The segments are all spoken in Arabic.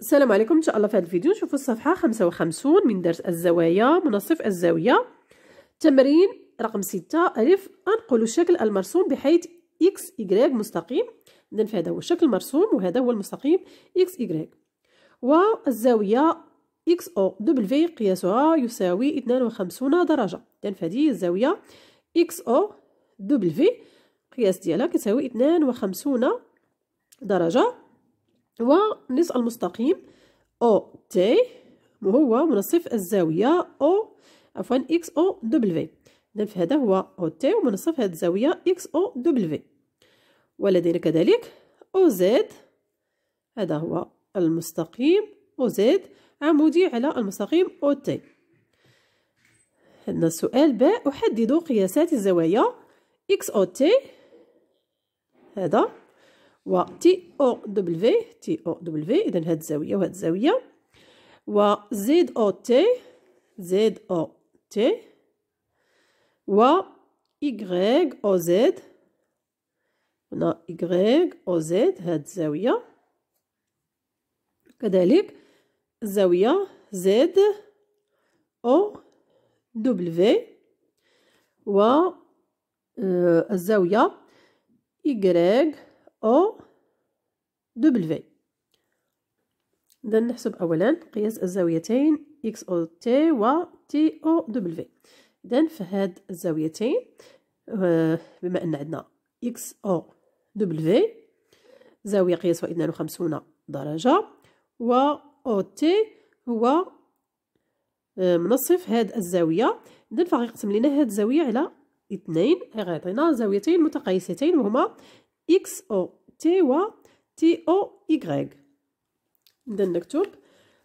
السلام عليكم ان شاء الله في هذا الفيديو نشوفوا الصفحه 55 من درس الزوايا منصف الزاويه تمرين رقم 6 الف انقل الشكل المرسوم بحيث اكس y مستقيم اذا هذا هو الشكل المرسوم وهذا هو المستقيم اكس y والزاويه اكس او دبليو قياسها يساوي 52 درجه اذا هذه الزاويه اكس او دبليو قياس ديالها كيساوي 52 درجه ونصف المستقيم أو تي وهو منصف الزاوية أو عفوا إكس أو دبليو إذا فهذا هو أو تي ومنصف هذه الزاوية إكس أو دبليو ولدينا كذلك أو زد هذا هو المستقيم أو زد عمودي على المستقيم أو تي عندنا السؤال ب أحدد قياسات الزوايا إكس أو تي هذا و تي او دبليو تي او دبليو إذا هاد الزاوية وهاد الزاوية و زد او تي زد او تي و إيكغيك او زد هنا إيكغيك او زد هاد الزاوية كذلك الزاوية زد او دبليو و آه، الزاوية إيكغيك أو في إذا نحسب أولا قياس الزاويتين اكس أو تي و تي أو في إذا فهاد الزاويتين آه، بما أن عندنا اكس أو في زاوية قياسها اثنان وخمسون درجة و أو تي هو آه، منصف هاد الزاوية إذا فغيقسم لنا هاد الزاوية على اثنين غيعطينا زاويتين متقايستين وهما O تي و تي أو Y إذا نكتب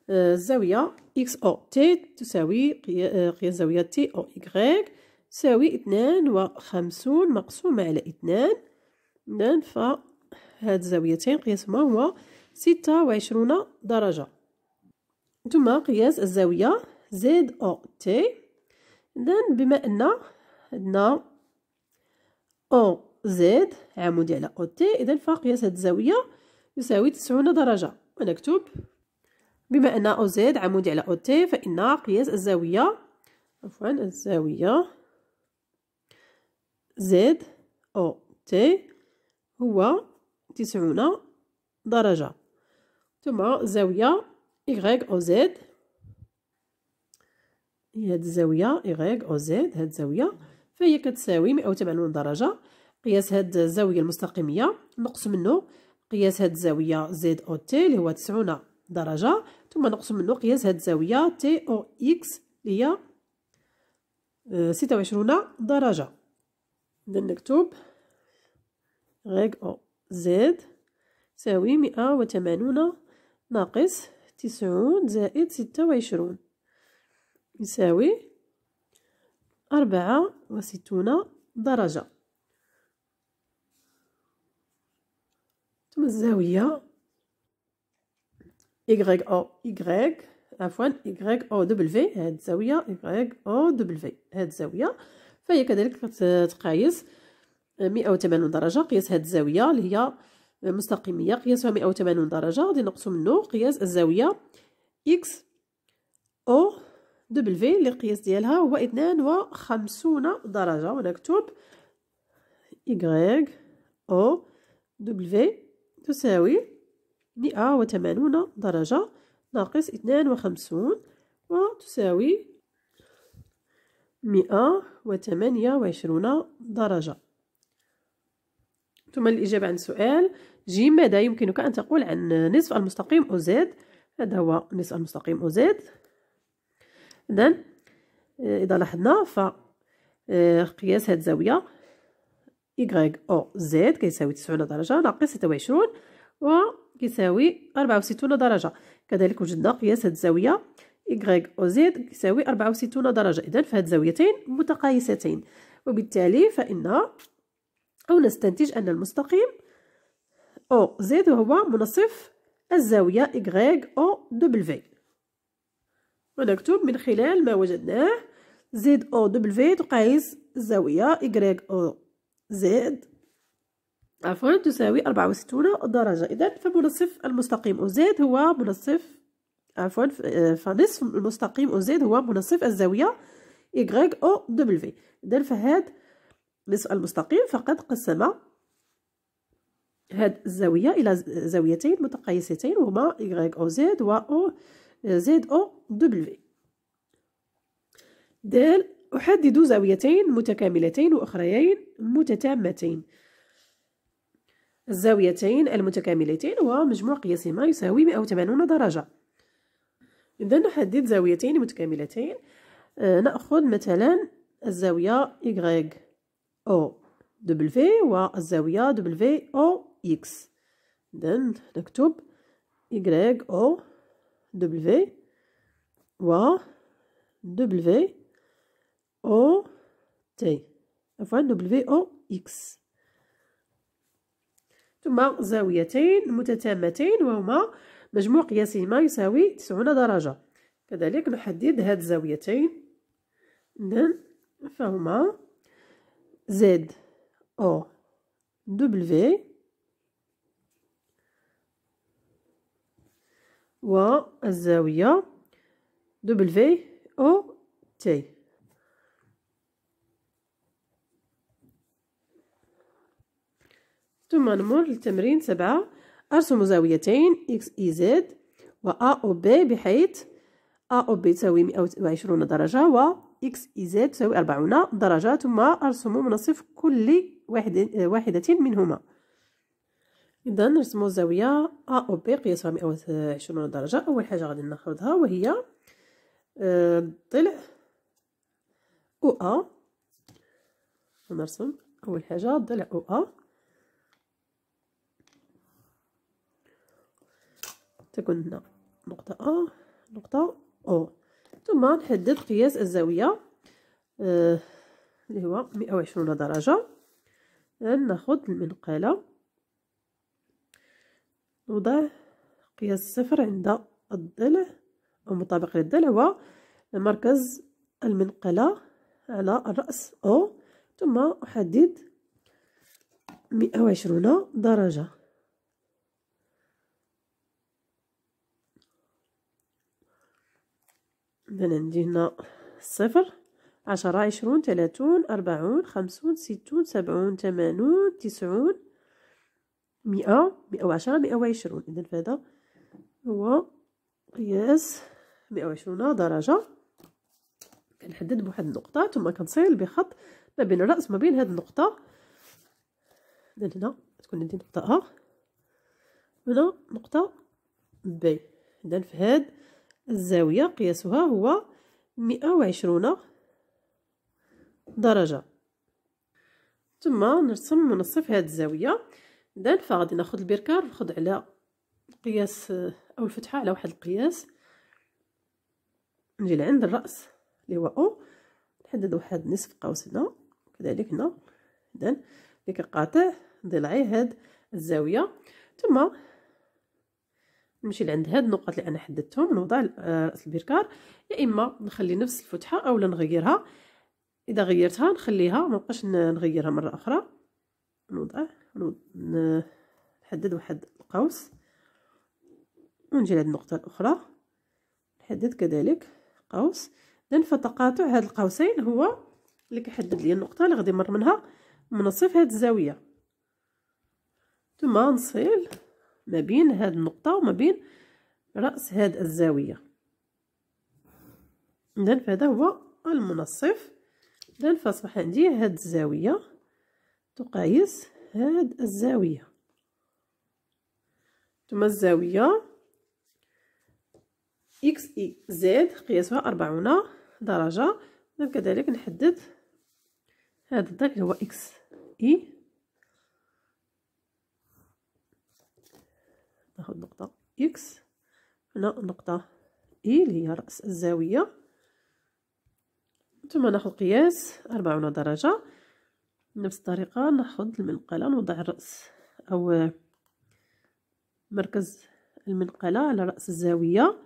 الزاوية O تي تساوي قياس uh, زاوية تي أو Y تساوي اثنان وخمسون مقسومة على اثنان إذن فهاد الزاويتين قياسهما هو ستة وعشرون درجة ثم قياس الزاوية زد أو تي إذن بما أن عندنا أو زد عمودي على أو تي إذا فقياس هذه الزاوية يساوي تسعون درجة ونكتب بما أن أو زد عمودي على أو تي فإن قياس الزاوية عفوا الزاوية زد أو تي هو تسعون درجة ثم زاوية إغريك أو زد هي هاد الزاوية إغريك أو زد هاد الزاوية فهي كتساوي مئة درجة قياس هاد الزاوية المستقيمية نقص منه قياس هاد الزاوية زد أو تي اللي هو تسعون درجة ثم نقص منه قياس هاد الزاوية تي أو إكس اللي هي آه، ستة وعشرون درجة إذا نكتب غيك أو زد تساوي مئة وثمانون ناقص تسعون زائد ستة وعشرون يساوي أربعة وستون درجة ثم الزاويه y او y عفوا y او دبل في هاد الزاويه y او دبل في هاد الزاويه فهي كذلك كتقايس 180 درجه قياس هاد الزاويه اللي هي مستقيميه قياسها مئة 180 درجه غادي نقصو منه قياس الزاويه X او دبل في اللي القياس ديالها هو اثنان وخمسون درجه ونكتب y او دبل في تساوي مئة وثمانون درجة ناقص اثنان وخمسون وتساوي مئة وثمانية وعشرون درجة ثم الإجابة عن السؤال جيم ماذا يمكنك أن تقول عن نصف المستقيم أو زد هذا هو نصف المستقيم أو زد إذن إذا لاحظنا فقياس آه، هاد الزاوية إيكغيك أو Z كيساوي تسعون درجة ناقص ستة وعشرون و كيساوي أربعة وستون درجة كذلك وجدنا قياس هاد الزاوية إيكغيك أو Z كيساوي أربعة وستون درجة إذا فهاد الزاويتين متقايستين وبالتالي فإن أو نستنتج أن المستقيم أو Z هو منصف الزاوية إيكغيك أو W ونكتب من خلال ما وجدناه زد أو في تقايس الزاوية إيكغيك أو زائد عفوا تساوي أربعة وستون درجة إذا فمنصف المستقيم أو زائد هو منصف عفوا فنصف المستقيم أو زائد هو منصف الزاوية إيكغيك أو في، إذا فهاد نصف المستقيم فقد قسم هاد الزاوية إلى زاويتين متقايستين وهما إيكغيك أو زائد و أو زائد أو في. دال أحدد زاويتين متكاملتين وأخريين متتامتين الزاويتين المتكاملتين هو قياسي قياسهما يساوي 180 درجة إذا نحدد زاويتين متكاملتين آه، نأخذ مثلا الزاوية Y أو W والزاوية W أو X إذا نكتب Y أو W و W O تي عفوا W O X ثم زاويتين متتامتين وهما مجموع قياسهما يساوي 90 درجة كذلك نحدد هاد الزاويتين إذن فهما Z O W والزاوية W O T ثم نمر للتمرين سبعة أرسم زاويتين إكس إي زد و أ أو بي بحيث أ أو بي تساوي 120 درجة و إكس إي زد تساوي 40 درجة ثم أرسم منصف كل واحد واحدة منهما إذا نرسمو الزاوية أ أو بي قياسها 120 درجة أول حاجة غادي ناخدها وهي الضلع آه، أو أ نرسم أول حاجة الضلع أو أ تكون هنا نقطة أ آه، نقطة أو ثم نحدد قياس الزاوية آه، اللي هو مئة وعشرون درجة ناخد المنقالة نوضع قياس الصفر عند الضلع أو مطابق للضلع هو مركز المنقلة على الرأس أو ثم أحدد مئة وعشرون درجة إذا عندي هنا صفر عشرة عشرون ثلاثون أربعون خمسون ستون سبعون ثمانون تسعون مئة مئة وعشرة مئة وعشرون إذا هذا هو قياس مئة وعشرون درجة كنحدد بواحد النقطة ثم كنصل بخط ما بين الرأس ما بين هاد النقطة إذا هنا تكون عندي نقطة أ هنا نقطة بي إذا في هاد الزاوية قياسها هو مئة وعشرون درجة ثم نرسم منصف هذه الزاوية إذن فغادي ناخد البركار ناخد على قياس أو الفتحة على واحد القياس نجي لعند الرأس اللي هو أو نحدد واحد نصف قوس هنا كذلك هنا إذن ديك القاطع ضلعي هاد الزاوية ثم نمشي لعند هاد النقط اللي انا حددتهم نوضع راس آه، البركار يا اما نخلي نفس الفتحه اولا نغيرها اذا غيرتها نخليها ما نبقاش نغيرها مره اخرى نوضع نحدد واحد القوس ونجي لهاد النقطه الاخرى نحدد كذلك قوس لان فتقاطع هاد القوسين هو اللي كيحدد لي النقطه اللي غادي نمر منها منصف هاد الزاويه ثم نصل ما بين هاد النقطة وما بين رأس هاد الزاوية إذن فهذا هو المنصف إذن فأصبح عندي هاد الزاوية تقايس هاد الزاوية ثم الزاوية إكس إي زد قياسها أربعون درجة كذلك نحدد هاد الضلع هو إكس إي ناخذ نقطة إكس هنا نقطة إي e اللي هي رأس الزاوية ثم ناخذ قياس أربعون درجة نفس الطريقة ناخذ المنقلة نوضع الرأس أو مركز المنقلة على رأس الزاوية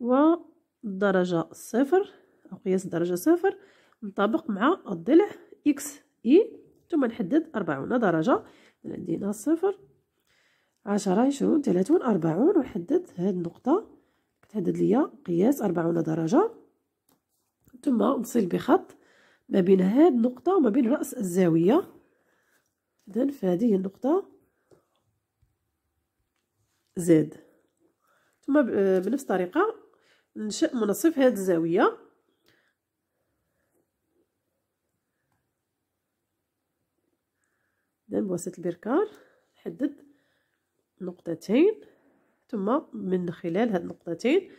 ودرجة صفر أو قياس درجة صفر نطابق مع الضلع إكس إي e. ثم نحدد أربعون درجة عندي هنا صفر عشرة عشرون تلاتون أربعون وحدد هاد النقطة كتحدد ليا قياس أربعون درجة ثم نصل بخط ما بين هاد النقطة وما بين رأس الزاوية إذن فهذه النقطة زاد ثم آه، بنفس الطريقة نشأ منصف هاد الزاوية إذن بواسطة البركار حدد نقطتين ثم من خلال هاد النقطتين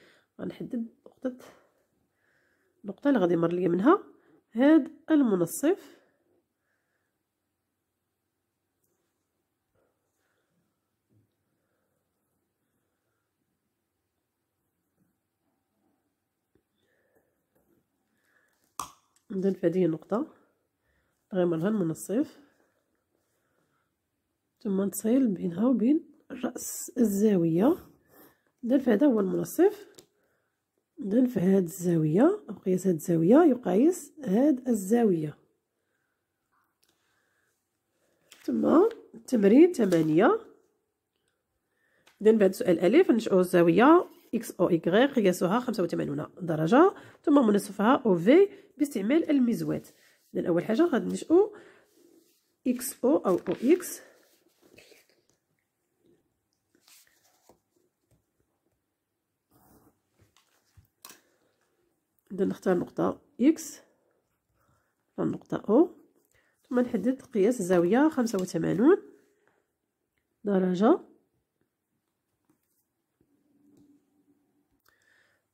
غنحدد نقطة النقطة اللي غادي يمر ليا منها هاد المنصف نبدا في هذه النقطة غيمرها المنصف ثم نتصل بينها وبين رأس الزاوية اذا هذا هو المنصف ندلف هاد الزاوية أو قياس هاد الزاوية يقايس هاد الزاوية ثم تمرين ثمانية إذا بعد سؤال ألف نشأو الزاوية إكس أو إكغي قياسها خمسة وثمانون درجة ثم منصفها أو في باستعمال المزوات إذا أول حاجة غادي نشأو إكس أو أو أو إكس إذا نختار نقطة إكس نقطة أو ثم نحدد قياس الزاوية خمسة وثمانون درجة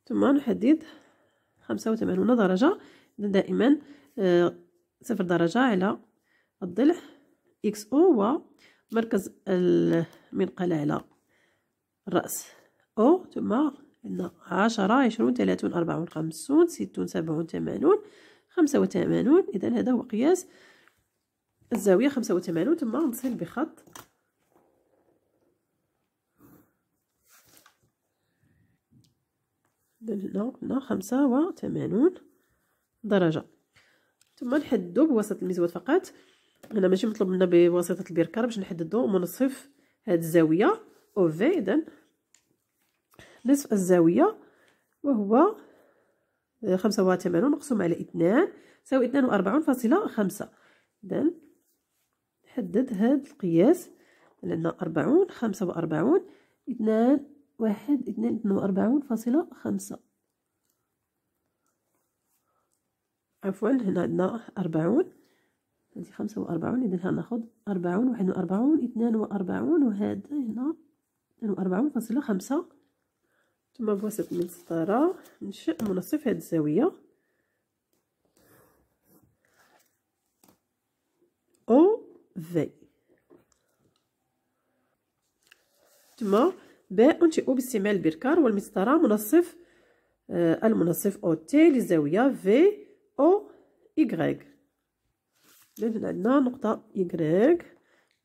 ثم نحدد خمسة وثمانون درجة دائما آه، صفر درجة على الضلع إكس أو مركز المنقلة على الرأس أو ثم عندنا عشرة عشرون ثلاثون أربعون خمسون ستون سبعون ثمانون خمسة وثمانون إذا هذا هو قياس الزاوية خمسة وثمانون ثم نصل بخط هنا قلنا خمسة وثمانون درجة ثم نحدو بواسطة المزود فقط هنا ماشي مطلوب منا بواسطة البركة باش نحددو منصف هاد الزاوية أو في إذا نصف الزاوية وهو خمسة وثمانون مقسوم على اثنان تساوي اثنان وأربعون فاصلة خمسة إذا نحدد هاد القياس لأن أربعون خمسة وأربعون اثنان واحد اثنان اثنان وأربعون فاصلة خمسة عفوا هنا عندنا أربعون هادي خمسة وأربعون إذا هناخد أربعون واحد وأربعون اثنان وأربعون وهذا هنا اثنان وأربعون فاصلة خمسة ثم بوسط المسطرة نشق منصف هاد الزاوية أو في ثم باء أنشئ باستعمال البركار والمسطرة منصف آه المنصف أو تي للزاوية في أو إيكغيك لأن عندنا نقطة إيكغيك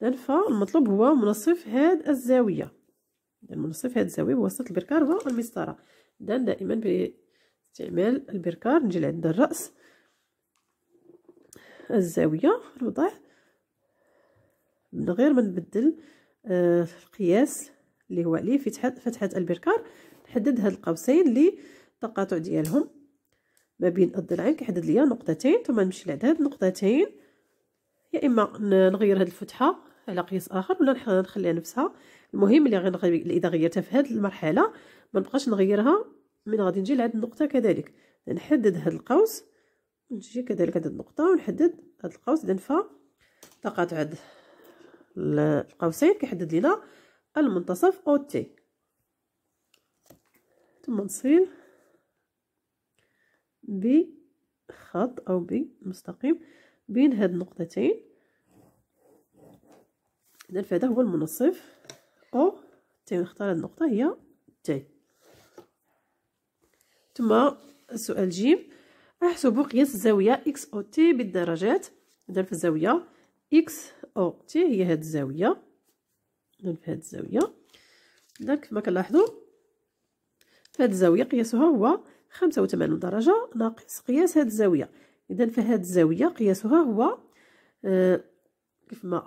إذا فالمطلوب هو منصف هاد الزاوية المنصف هاد الزاويه بواسطه البركار والمسطره دان دائما باستعمال البركار نجي لعند الراس الزاويه الوضع من غير ما نبدل آه القياس اللي هو ليه فتحه فتحه البركار نحدد هاد القوسين اللي التقاطع ديالهم ما بين الضلعين كيحدد ليا نقطتين ثم نمشي لعند هاد النقطتين يا اما نغير هاد الفتحه على قياس اخر ولا نخليها نفسها المهم اللي غير اذا غيرتها في هذه المرحله ما نبقاش نغيرها من غادي نجي لهاد النقطه كذلك نحدد هاد القوس نجي كذلك هاد النقطه ونحدد هاد القوس اذا ف تقاطع القوسين كيحدد لينا المنتصف او تي ثم نصير بخط او بمستقيم بين هاد النقطتين إذن فهذا هو المنصف أو نختار هذه النقطة هي تاي ثم السؤال جيم أحسب قياس الزاوية إكس أو تي بالدرجات إذن في الزاوية إكس أو تي هي هاد الزاوية إذن في هاد الزاوية إذن كما كنلاحظوا هاد الزاوية قياسها هو خمسة وثمانون درجة ناقص قياس هاد الزاوية اذا فهاد الزاوية قياسها هو آه كيف ما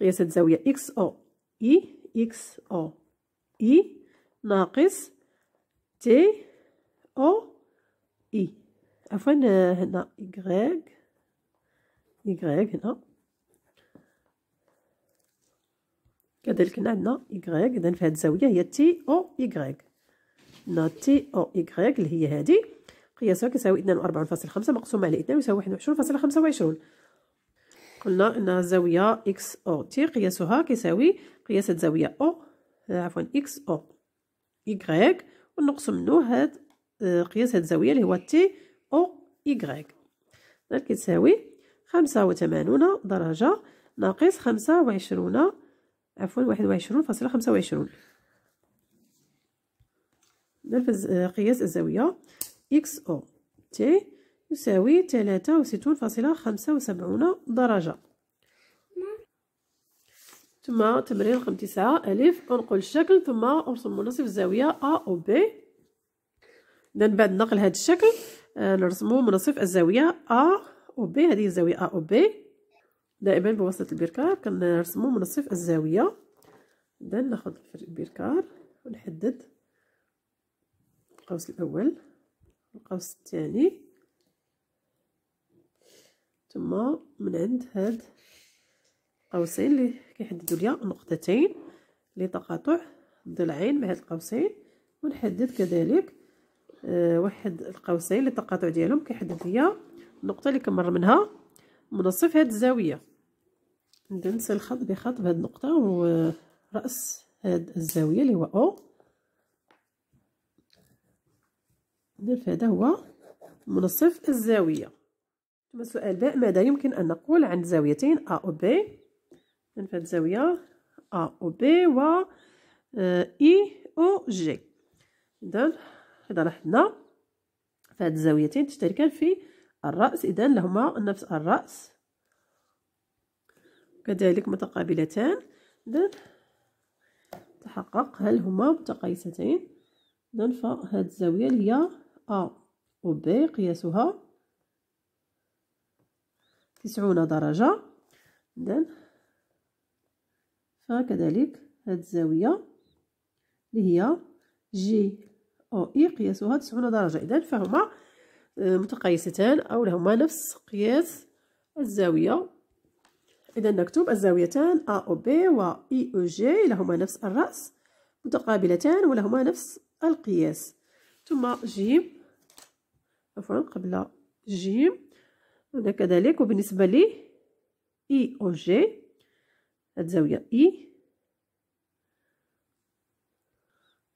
قياس الزاوية إكس أو إي إكس أو إي ناقص تي أو إي عفوا هنا إكغيك إكغيك هنا كذلك هنا عندنا إكغيك إذا في هاد الزاوية هي تي أو إكغيك هنا تي أو إكغيك اللي هي هادي قياسها كيساوي اثنان خمسة مقسوم على اثنان يساوي واحد وعشرون فاصلة خمسة وعشرون قلنا ان الزاويه اكس او تي قياسها كيساوي قياس الزاويه او آه، عفوا اكس او يغريك ونقص منه هاد آه، قياس هاد الزاويه اللي هو تي او يغريك ذلك كتساوي خمسة درجه ناقص خمسة وعشرون عفوا واحد وعشرون فاصله خمسة وعشرون آه، قياس الزاويه اكس او تي يساوي ثلاثة وستون فاصلة خمسة وسبعون درجة ثم تمرين رقم تسعة ألف أنقل الشكل ثم أرسم منصف الزاوية أ أو بي إذا بعد نقل هذا الشكل آه، نرسمو منصف الزاوية أ أو بي هذه الزاوية أ أو بي دائما بواسطة البركار كنرسمو منصف الزاوية إذا ناخد البركار ونحدد القوس الأول القوس الثاني ثم من عند هاد القوسين اللي كيحددوا ليا نقطتين لتقاطع الضلعين مع هاد القوسين ونحدد كذلك آه، واحد القوسين تقاطع ديالهم كيحدد ليا النقطه اللي كمر منها منصف هاد الزاويه نبدا الخط بخط بهاد النقطه وراس هاد الزاويه اللي هو او ندير هذا هو منصف الزاويه ثم سؤال باء ماذا يمكن أن نقول عن زاويتين أو و B فهاد الزاويه ا أو ب و إي او آه، e جي إذا إذا لاحظنا فهاد الزاويتين تشتركان في الرأس إذا لهما نفس الرأس كذلك متقابلتان إذا تحقق هل هما متقايستين إذا فهاد الزاوية هي ا و ب قياسها تسعون درجة إذن فكذلك هاد الزاوية اللي هي جي أو إي قياسها تسعون درجة إذن فهما آه، متقايستان أو لهما نفس قياس الزاوية إذن نكتب الزاويتان أ أو بي و إي e أو جي لهما نفس الرأس متقابلتان ولهما نفس القياس ثم جيم عفوا قبل جيم هذا كذلك وبالنسبة لي إي e أو جي هاد الزاوية إي e.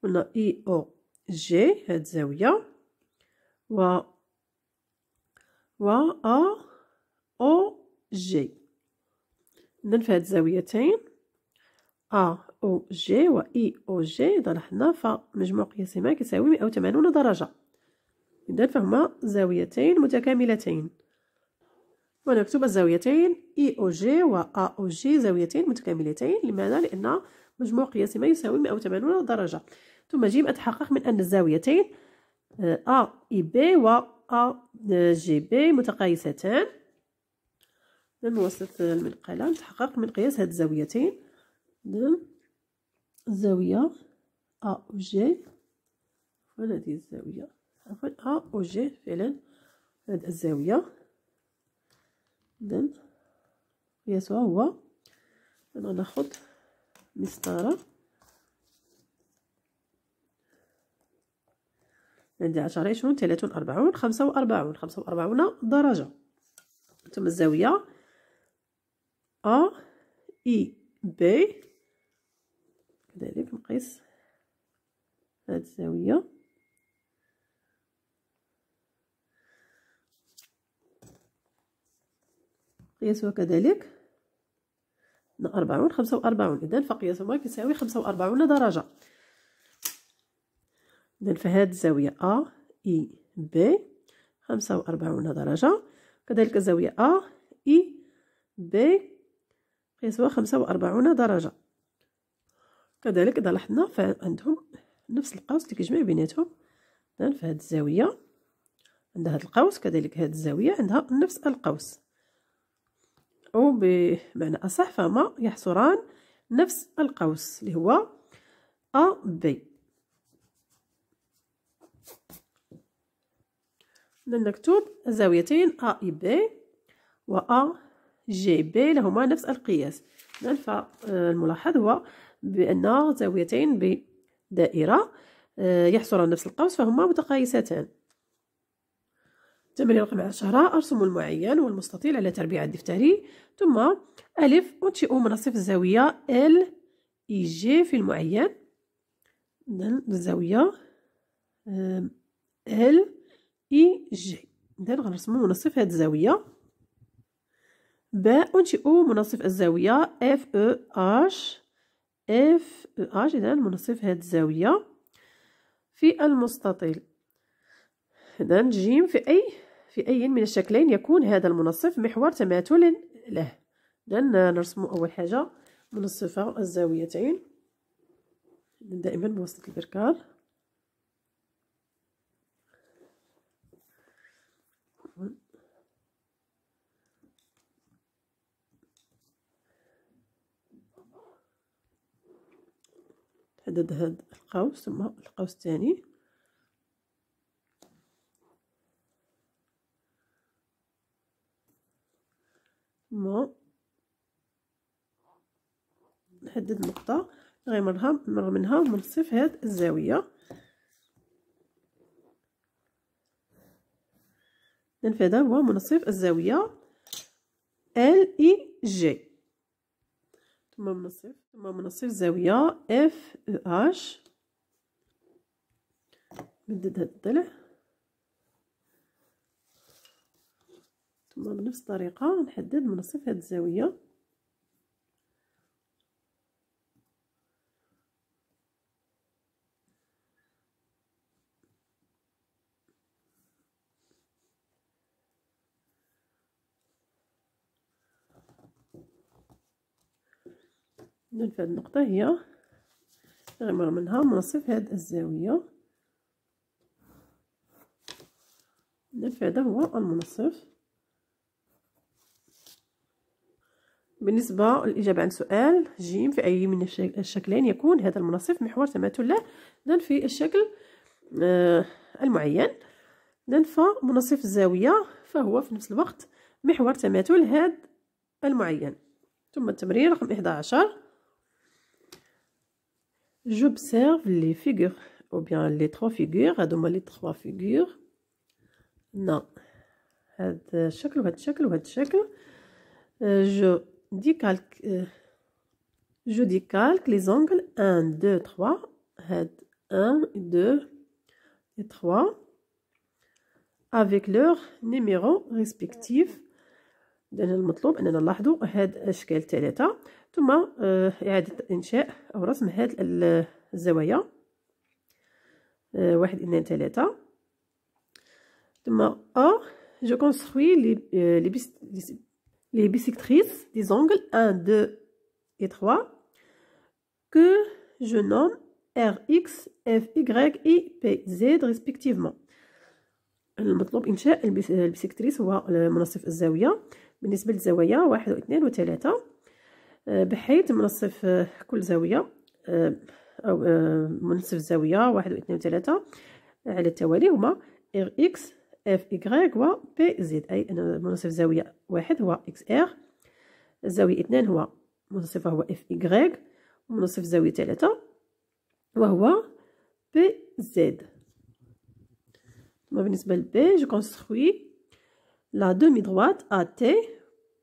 هنا إي e أو جي هاد الزاوية و و أ أو جي إذن في هاد الزاويتين أ أو جي و إي أو جي إذا حنا فمجموع قياسهما كيساوي مئة درجة اذا فهما زاويتين متكاملتين ونكتب الزاويتين اي او جي و ا او جي زاويتين متكاملتين لماذا لان مجموع ما يساوي 180 درجه ثم جيم اتحقق من ان الزاويتين ا اي بي و ا جي بي متقايستان من وسط المنقله نتحقق من قياس هاد الزاويتين الزاويه ا او جي عفوا هذه الزاويه عفوا ا او جي فعلا هاد الزاويه اذا يسوع هو انا ناخد مسطره عندي عشرة عشرون تلاتة وأربعون خمسة وأربعون خمسة وأربعون درجة ثم الزاوية أ إي بي كذلك نقيس هاد الزاوية قياسها كذلك من أربعون خمسة وأربعون إذن فقياسهما كيساوي خمسة وأربعون درجة إذن فهاد الزاوية أ إي بي خمسة وأربعون درجة كذلك الزاوية أ إي e، بي قياسها خمسة وأربعون درجة كذلك إذا لاحظنا فعندهم نفس القوس اللي كيجمع بيناتهم إذن فهاد الزاوية عندها هاد القوس كذلك هاد الزاوية عندها نفس القوس أو بمعنى أصح فهما يحصران نفس القوس اللي هو أ بي نكتب زاويتين أ إي بي و أ جي بي لهما نفس القياس إذن فالملاحظ هو بأن زاويتين بدائرة آه، يحصران نفس القوس فهما متقايستان تمرين رقم عشرة أرسم المعين والمستطيل على تربيع الدفتري ثم ألف أنشئه منصف الزاوية ال إي جي في المعين إذن الزاوية ال إي جي إذن غنرسمو منصف هاد الزاوية باء أنشئ منصف الزاوية اف او اش اف او اش إذن منصف هاد الزاوية في المستطيل إذا ج في أي في أي من الشكلين يكون هذا المنصف محور تماثل له إذن نرسمو أول حاجة منصفة الزاويتين دائما بواسطة البركان نحدد هاد القوس ثم القوس الثاني ما نحدد نقطة غيمرها مر منها ونصف هاد الزاوية ننفذها هو منصف الزاوية ال اي جي ثم منصف ثم منصف الزاوية اف اي اش نمدد هاد الضلع ثم بنفس الطريقة نحدد منصف هاد الزاوية في هاد النقطة هي غمر منها منصف هاد الزاوية هذا هو المنصف بالنسبة للإجابة عن سؤال ج في أي من الشكلين يكون هذا المنصف محور تماثل له إذن في الشكل آه، المعين إذن فمنصف الزاوية فهو في نفس الوقت محور تماثل هذا المعين ثم التمرير رقم 11 جوبسيرف لي فيغور او بيان لي تخوا فيغور هادو هما لي تخوا فيغور نا هاد الشكل وهاد الشكل وهاد الشكل جو euh, دي كالك جو دي كالك لي زونغل 1 2 3 هاد 1 2 3 avec leur numéro respectif لأن المطلوب أننا نلاحظوا هاد الاشكال ثلاثة ثم إعادة إنشاء أو رسم هاد الزوايا واحد اثنين ثلاثة ثم أ جو كونستخوي لي les bisectrices des angles 1, 2 et 3 que je nomme RX, FY et PZ respectivement المطلوب إنشاء البسكتريس هو منصف الزاوية بالنسبة للزوايا واحد واثنين وثلاثة آه، بحيث منصف آه، كل زاوية آه، أو منصف الزاوية واحد واثنين وثلاثة على التوالي هما RX F Y هو p la أي أن منصف زاوية واحد هو X R الزاوية اثنان هو منصفه هو F Y ومنصف زاوية ثلاثة وهو P Z ما بالنسبة جو je لا دومي droite droite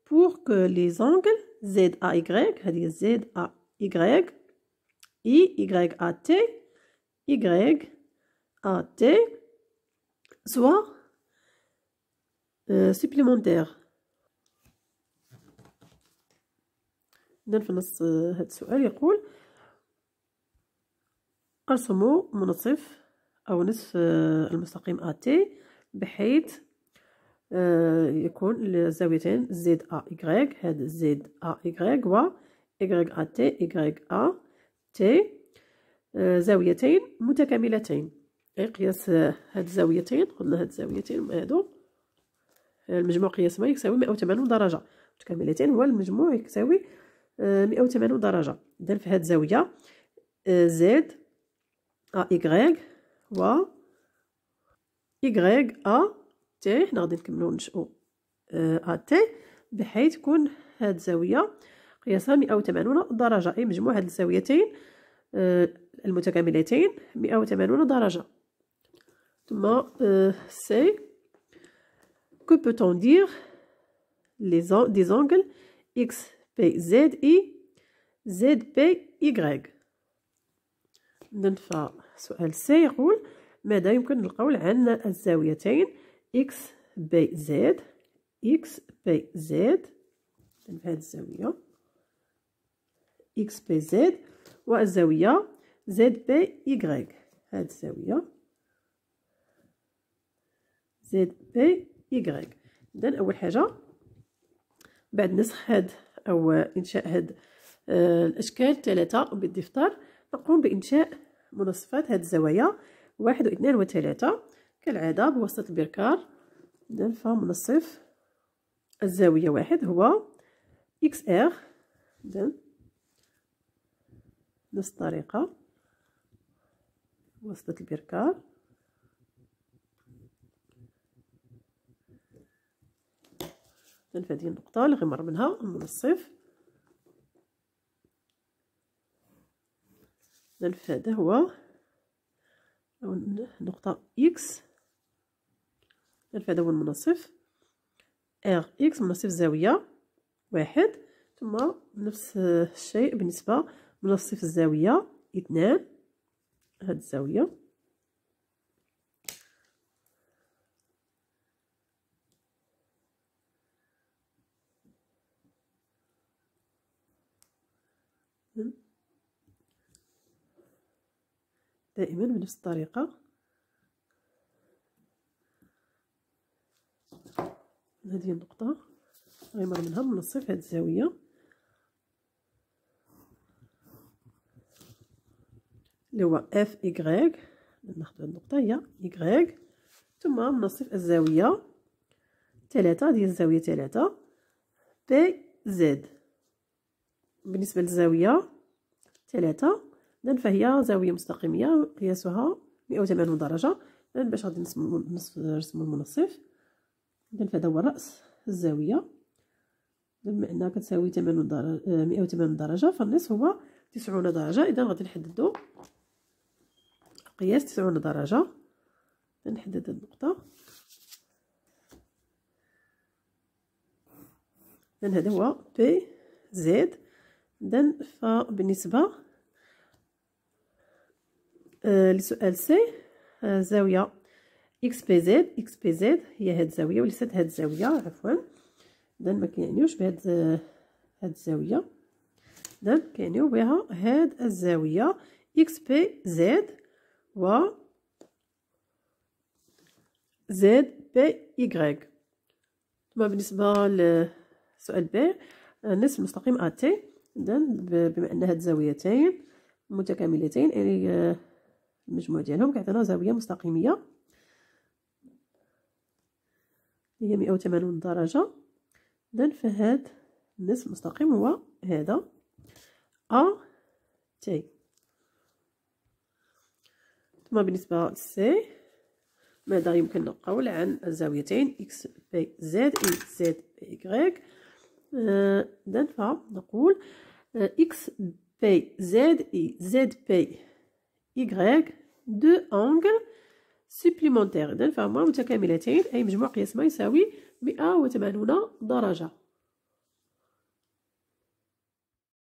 pour que les angles Z A Y, هذه Z A Y, I, Y A T, Y à T, soient سبليمونتير euh, اذا في نص آه، هاد السؤال يقول ارسموا منصف او نصف آه، المستقيم أ تي بحيث آه، يكون الزاويتين زد ا إيكغيك هاد زد ا إيكغيك و إيكغيك أ تي إيكغيك أ تي زاويتين متكاملتين اي قياس هاد الزاويتين قلنا هاد الزاويتين هادو المجموع قياس ما يساوي 180 درجه متكاملتين هو المجموع يساوي 180 آه، درجه اذا في هذه الزاويه زد آه، ا ايغريك و ايغريك ا تي حنا غادي نكملو نشئو ا تي بحيث تكون هذه الزاويه قياسها 180 درجه اي مجموع هذه الزاويتين آه، المتكاملتين 180 درجه ثم سي Que peut-on dire les an des angles X, P, Z, I, Z, P, Y. Donc, ندفع سؤال سي يقول ماذا يمكن نلقاو عن الزاويتين X, B, Z X, B, Z بهذه الزاوية X, B, Z والزاوية Z, B, Y هذه الزاوية Z, B, إيكغيك إذن أول حاجة بعد نسخ هاد أو إنشاء هاد الأشكال ثلاثة بالدفتر نقوم بإنشاء منصفات هاد الزوايا واحد واثنان وثلاثة كالعادة بواسطة البركار إذن فمنصف الزاوية واحد هو إكس إر إذن نفس الطريقة بواسطه البركار نلف هذه النقطه اللي منها منها المنصف نلف هذا هو نقطه اكس نلف هذا هو المنصف ار اكس منصف زاويه واحد ثم نفس الشيء بالنسبه منصف الزاويه اثنان هاد الزاويه دائما بنفس الطريقه هذه النقطه غيمر منها من الصيف هذه الزاويه اللي هو اف اي ناخذ النقطه هي اي ثم منصف الزاويه ثلاثة هذه الزاويه ثلاثة بي زد بالنسبه للزاويه ثلاثة اذا فهي زاوية مستقيمية قياسها 180 درجة اذا باش غادي نرسمو المنصف اذا فهذا هو رأس الزاوية بما أنها كتساوي 80 درجة 180 درجة فالنصف هو 90 درجة إذا غادي نحددو قياس 90 درجة نحدد النقطة اذا هذا هو بي زد اذا فبالنسبة لسؤال سي زاوية اكس بي زد اكس بي زد هي هاد الزاوية وليست هاد الزاوية عفوا إذا مكيعنيوش بهاد هاد الزاوية إذا كيعنيو بها هاد الزاوية اكس بي زد و زد بي إيكغيك تما بالنسبة لسؤال بي نصف المستقيم تي إذا بما أن هاد الزاويتين متكاملتين يعني المجموع ديالهم كيعطينا زاويه مستقيميه هي مئة 180 درجه اذا فهاد النصف المستقيم هو هذا ا تي ثم بالنسبه لسي ماذا يمكن القول عن الزاويتين اكس بي زد اي زد بي y اذا فنقول اكس بي زد اي زد بي y deux angles supplémentaires. Donc, moi, eh, je vais vous je va